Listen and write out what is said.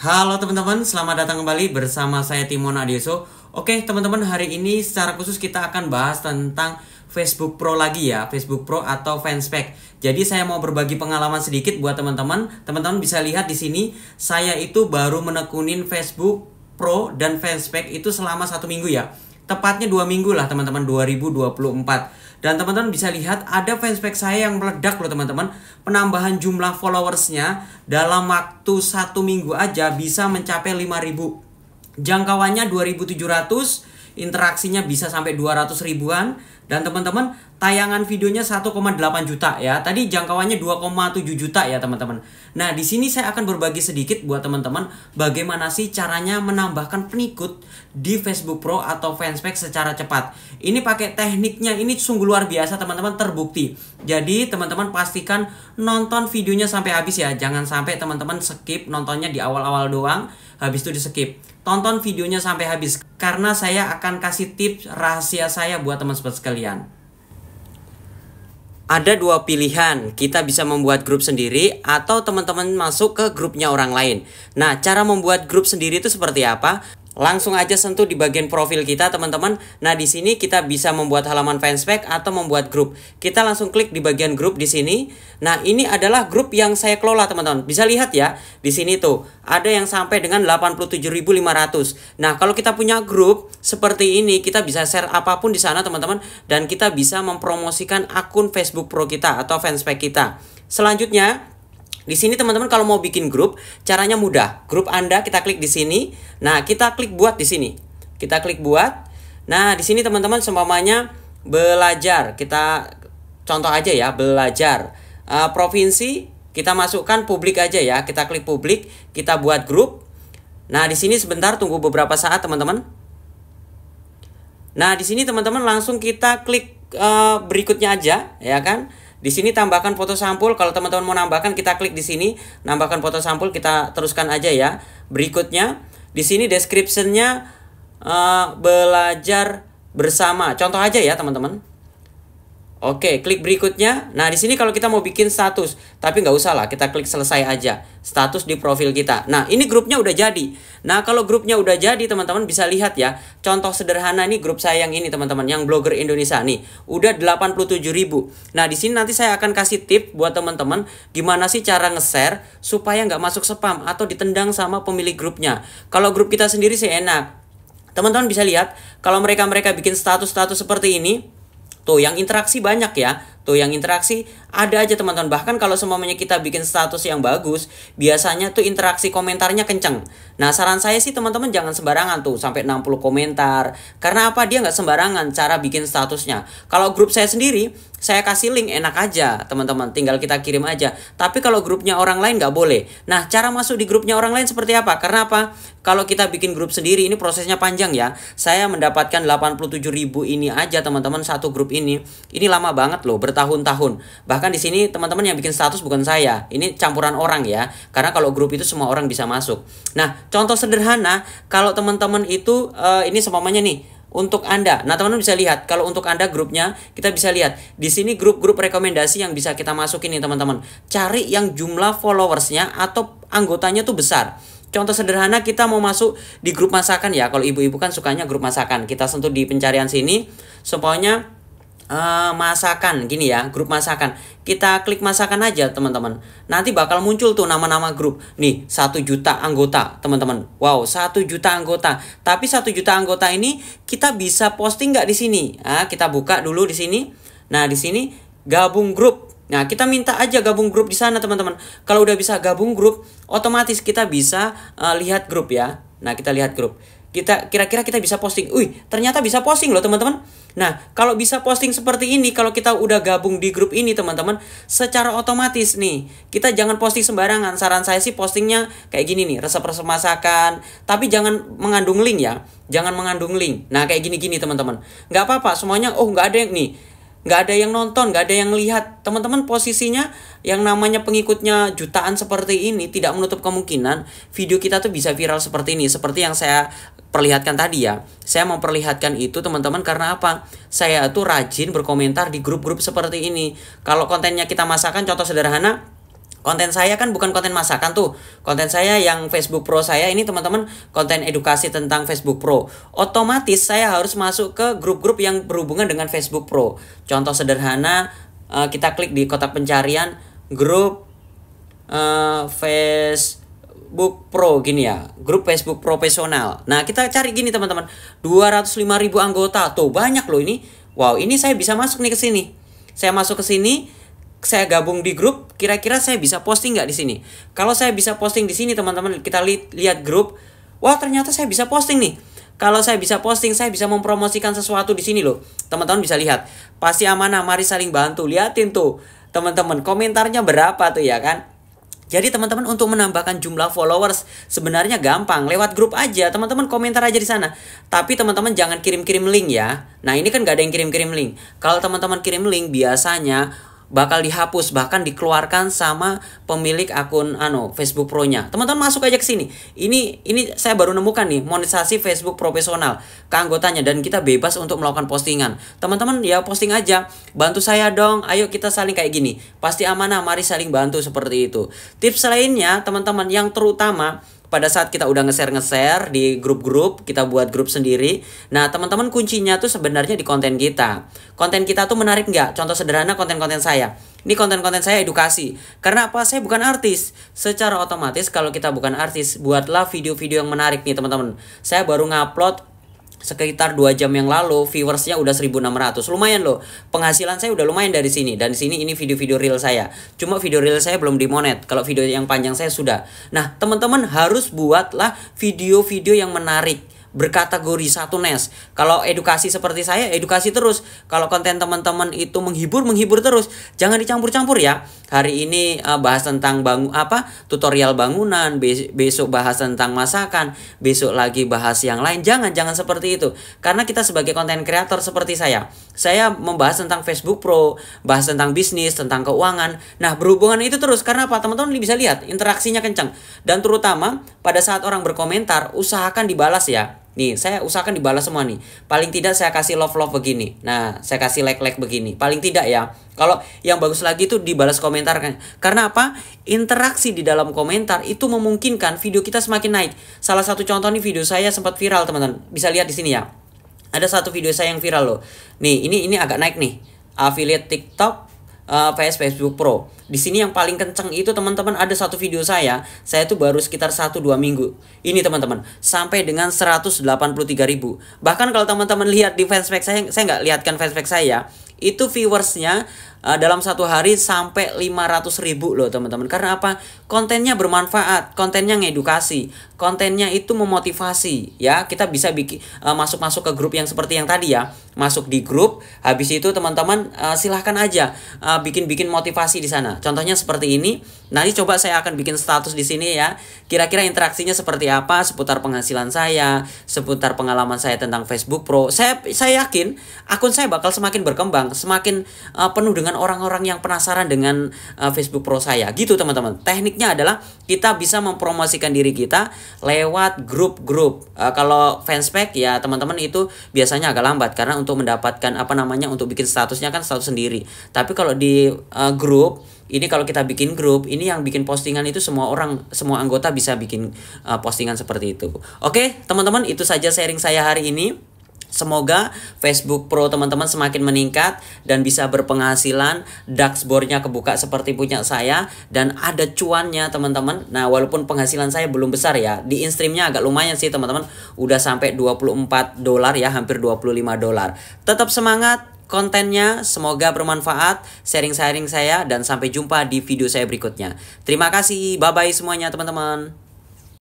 Halo teman-teman, selamat datang kembali bersama saya Timon Adioso. Oke teman-teman, hari ini secara khusus kita akan bahas tentang Facebook Pro lagi ya, Facebook Pro atau Fanspec. Jadi saya mau berbagi pengalaman sedikit buat teman-teman. Teman-teman bisa lihat di sini, saya itu baru menekunin Facebook Pro dan Fanspec itu selama satu minggu ya. Tepatnya dua minggu lah teman-teman 2024. Dan teman-teman bisa lihat ada fanspage saya yang meledak loh teman-teman. Penambahan jumlah followersnya dalam waktu satu minggu aja bisa mencapai 5000. Jangkauannya 2700 interaksinya bisa sampai 200 ribuan dan teman-teman tayangan videonya 1,8 juta ya. Tadi jangkauannya 2,7 juta ya teman-teman. Nah, di sini saya akan berbagi sedikit buat teman-teman bagaimana sih caranya menambahkan pengikut di Facebook Pro atau Fanspage secara cepat. Ini pakai tekniknya ini sungguh luar biasa teman-teman terbukti. Jadi, teman-teman pastikan nonton videonya sampai habis ya. Jangan sampai teman-teman skip nontonnya di awal-awal doang habis itu di skip. Tonton videonya sampai habis karena saya akan kasih tips rahasia saya buat teman-teman sekalian. Ada dua pilihan, kita bisa membuat grup sendiri atau teman-teman masuk ke grupnya orang lain. Nah, cara membuat grup sendiri itu seperti apa? langsung aja sentuh di bagian profil kita teman-teman. Nah, di sini kita bisa membuat halaman fanspage atau membuat grup. Kita langsung klik di bagian grup di sini. Nah, ini adalah grup yang saya kelola teman-teman. Bisa lihat ya, di sini tuh ada yang sampai dengan 87.500. Nah, kalau kita punya grup seperti ini, kita bisa share apapun di sana teman-teman dan kita bisa mempromosikan akun Facebook Pro kita atau fanspage kita. Selanjutnya, di sini teman-teman kalau mau bikin grup, caranya mudah. Grup Anda kita klik di sini. Nah, kita klik buat di sini. Kita klik buat. Nah, di sini teman-teman seumpamanya belajar. Kita contoh aja ya, belajar. Uh, provinsi kita masukkan publik aja ya. Kita klik publik, kita buat grup. Nah, di sini sebentar tunggu beberapa saat teman-teman. Nah, di sini teman-teman langsung kita klik uh, berikutnya aja ya kan. Di sini tambahkan foto sampul. Kalau teman-teman mau nambahkan, kita klik di sini. Nambahkan foto sampul, kita teruskan aja ya. Berikutnya, di sini deskripsinya uh, belajar bersama. Contoh aja ya, teman-teman. Oke, klik berikutnya. Nah, di sini kalau kita mau bikin status, tapi nggak usah lah, kita klik selesai aja. Status di profil kita. Nah, ini grupnya udah jadi. Nah, kalau grupnya udah jadi, teman-teman bisa lihat ya. Contoh sederhana nih grup saya yang ini, teman-teman, yang blogger Indonesia nih. Udah 87 ribu. Nah, di sini nanti saya akan kasih tip buat teman-teman gimana sih cara nge-share supaya nggak masuk spam atau ditendang sama pemilik grupnya. Kalau grup kita sendiri sih enak. Teman-teman bisa lihat, kalau mereka-mereka bikin status-status seperti ini, Tuh yang interaksi banyak ya. Tuh yang interaksi ada aja teman-teman. Bahkan kalau semuanya kita bikin status yang bagus, biasanya tuh interaksi komentarnya kenceng. Nah saran saya sih teman-teman jangan sembarangan tuh sampai 60 komentar. Karena apa dia nggak sembarangan cara bikin statusnya. Kalau grup saya sendiri, saya kasih link enak aja teman-teman tinggal kita kirim aja tapi kalau grupnya orang lain nggak boleh nah cara masuk di grupnya orang lain seperti apa karena apa kalau kita bikin grup sendiri ini prosesnya panjang ya saya mendapatkan 87.000 ini aja teman-teman satu grup ini ini lama banget loh bertahun-tahun bahkan di sini teman-teman yang bikin status bukan saya ini campuran orang ya karena kalau grup itu semua orang bisa masuk nah contoh sederhana kalau teman-teman itu uh, ini semuanya nih untuk Anda. Nah, teman-teman bisa lihat kalau untuk Anda grupnya kita bisa lihat di sini grup-grup rekomendasi yang bisa kita masukin nih, teman-teman. Cari yang jumlah followersnya atau anggotanya tuh besar. Contoh sederhana kita mau masuk di grup masakan ya. Kalau ibu-ibu kan sukanya grup masakan. Kita sentuh di pencarian sini. Supaya Eh, masakan gini ya grup masakan kita klik masakan aja teman-teman nanti bakal muncul tuh nama-nama grup nih satu juta anggota teman-teman wow satu juta anggota tapi satu juta anggota ini kita bisa posting nggak di sini nah, kita buka dulu di sini nah di sini gabung grup Nah, kita minta aja gabung grup di sana, teman-teman. Kalau udah bisa gabung grup, otomatis kita bisa uh, lihat grup ya. Nah, kita lihat grup kita kira-kira kita bisa posting. Wih, ternyata bisa posting loh teman-teman. Nah, kalau bisa posting seperti ini, kalau kita udah gabung di grup ini teman-teman, secara otomatis nih, kita jangan posting sembarangan. Saran saya sih postingnya kayak gini nih, resep-resep masakan, tapi jangan mengandung link ya. Jangan mengandung link. Nah, kayak gini-gini teman-teman. Nggak apa-apa, semuanya, oh nggak ada yang nih nggak ada yang nonton nggak ada yang lihat teman-teman posisinya yang namanya pengikutnya jutaan seperti ini tidak menutup kemungkinan video kita tuh bisa viral seperti ini seperti yang saya perlihatkan tadi ya saya memperlihatkan itu teman-teman karena apa saya tuh rajin berkomentar di grup-grup seperti ini kalau kontennya kita masakan contoh sederhana konten saya kan bukan konten masakan tuh konten saya yang Facebook Pro saya ini teman-teman konten edukasi tentang Facebook Pro otomatis saya harus masuk ke grup-grup yang berhubungan dengan Facebook Pro contoh sederhana eh, kita klik di kotak pencarian grup uh, Facebook Pro gini ya grup Facebook profesional nah kita cari gini teman-teman 205.000 anggota tuh banyak loh ini wow ini saya bisa masuk nih ke sini saya masuk ke sini saya gabung di grup, kira-kira saya bisa posting nggak di sini? Kalau saya bisa posting di sini, teman-teman, kita li lihat grup. Wah, ternyata saya bisa posting nih. Kalau saya bisa posting, saya bisa mempromosikan sesuatu di sini loh. Teman-teman bisa lihat. Pasti amanah, mari saling bantu. Liatin tuh, teman-teman, komentarnya berapa tuh ya kan? Jadi teman-teman untuk menambahkan jumlah followers sebenarnya gampang lewat grup aja teman-teman komentar aja di sana. Tapi teman-teman jangan kirim-kirim link ya. Nah ini kan gak ada yang kirim-kirim link. Kalau teman-teman kirim link biasanya bakal dihapus bahkan dikeluarkan sama pemilik akun ano Facebook Pro-nya. Teman-teman masuk aja ke sini. Ini ini saya baru nemukan nih monetisasi Facebook profesional keanggotanya dan kita bebas untuk melakukan postingan. Teman-teman ya posting aja. Bantu saya dong. Ayo kita saling kayak gini. Pasti amanah, mari saling bantu seperti itu. Tips lainnya teman-teman yang terutama pada saat kita udah nge-share-nge-share di grup-grup, kita buat grup sendiri. Nah, teman-teman kuncinya tuh sebenarnya di konten kita. Konten kita tuh menarik nggak? Contoh sederhana konten-konten saya. Ini konten-konten saya edukasi. Karena apa? Saya bukan artis. Secara otomatis kalau kita bukan artis, buatlah video-video yang menarik nih teman-teman. Saya baru ngupload sekitar dua jam yang lalu viewersnya udah 1600 lumayan loh penghasilan saya udah lumayan dari sini dan di sini ini video-video real saya cuma video real saya belum dimonet kalau video yang panjang saya sudah nah teman-teman harus buatlah video-video yang menarik berkategori satu nes. Kalau edukasi seperti saya, edukasi terus. Kalau konten teman-teman itu menghibur, menghibur terus. Jangan dicampur-campur ya. Hari ini uh, bahas tentang bangun apa? tutorial bangunan, bes besok bahas tentang masakan, besok lagi bahas yang lain. Jangan jangan seperti itu. Karena kita sebagai konten kreator seperti saya, saya membahas tentang Facebook Pro, bahas tentang bisnis, tentang keuangan. Nah, berhubungan itu terus karena apa? Teman-teman bisa lihat interaksinya kencang. Dan terutama pada saat orang berkomentar, usahakan dibalas ya. Nih, saya usahakan dibalas semua nih. Paling tidak saya kasih love-love begini. Nah, saya kasih like-like begini. Paling tidak ya. Kalau yang bagus lagi itu dibalas komentar kan. Karena apa? Interaksi di dalam komentar itu memungkinkan video kita semakin naik. Salah satu contoh nih video saya sempat viral, teman-teman. Bisa lihat di sini ya. Ada satu video saya yang viral loh. Nih, ini ini agak naik nih. Affiliate TikTok PS eh, Facebook Pro. Di sini yang paling kenceng itu teman-teman ada satu video saya, saya itu baru sekitar 1-2 minggu. Ini teman-teman, sampai dengan 183 ribu. Bahkan kalau teman-teman lihat di fanspage saya, saya nggak lihatkan fanspage saya, itu viewersnya uh, dalam satu hari sampai 500 ribu loh teman-teman karena apa kontennya bermanfaat kontennya ngedukasi kontennya itu memotivasi ya kita bisa bikin uh, eh, masuk masuk ke grup yang seperti yang tadi ya masuk di grup habis itu teman-teman uh, silahkan aja uh, bikin bikin motivasi di sana contohnya seperti ini nanti coba saya akan bikin status di sini ya kira-kira interaksinya seperti apa seputar penghasilan saya seputar pengalaman saya tentang Facebook Pro saya saya yakin akun saya bakal semakin berkembang semakin uh, penuh dengan orang-orang yang penasaran dengan uh, Facebook Pro saya gitu teman-teman tekniknya adalah kita bisa mempromosikan diri kita lewat grup-grup uh, kalau fanspage ya teman-teman itu biasanya agak lambat karena untuk mendapatkan apa namanya untuk bikin statusnya kan status sendiri tapi kalau di uh, grup ini kalau kita bikin grup ini yang bikin postingan itu semua orang semua anggota bisa bikin uh, postingan seperti itu oke teman-teman itu saja sharing saya hari ini Semoga Facebook Pro teman-teman semakin meningkat dan bisa berpenghasilan, dashboardnya kebuka seperti punya saya dan ada cuannya teman-teman. Nah walaupun penghasilan saya belum besar ya, di instreamnya agak lumayan sih teman-teman, udah sampai 24 dolar ya, hampir 25 dolar. Tetap semangat kontennya, semoga bermanfaat, sharing-sharing saya dan sampai jumpa di video saya berikutnya. Terima kasih, bye-bye semuanya teman-teman.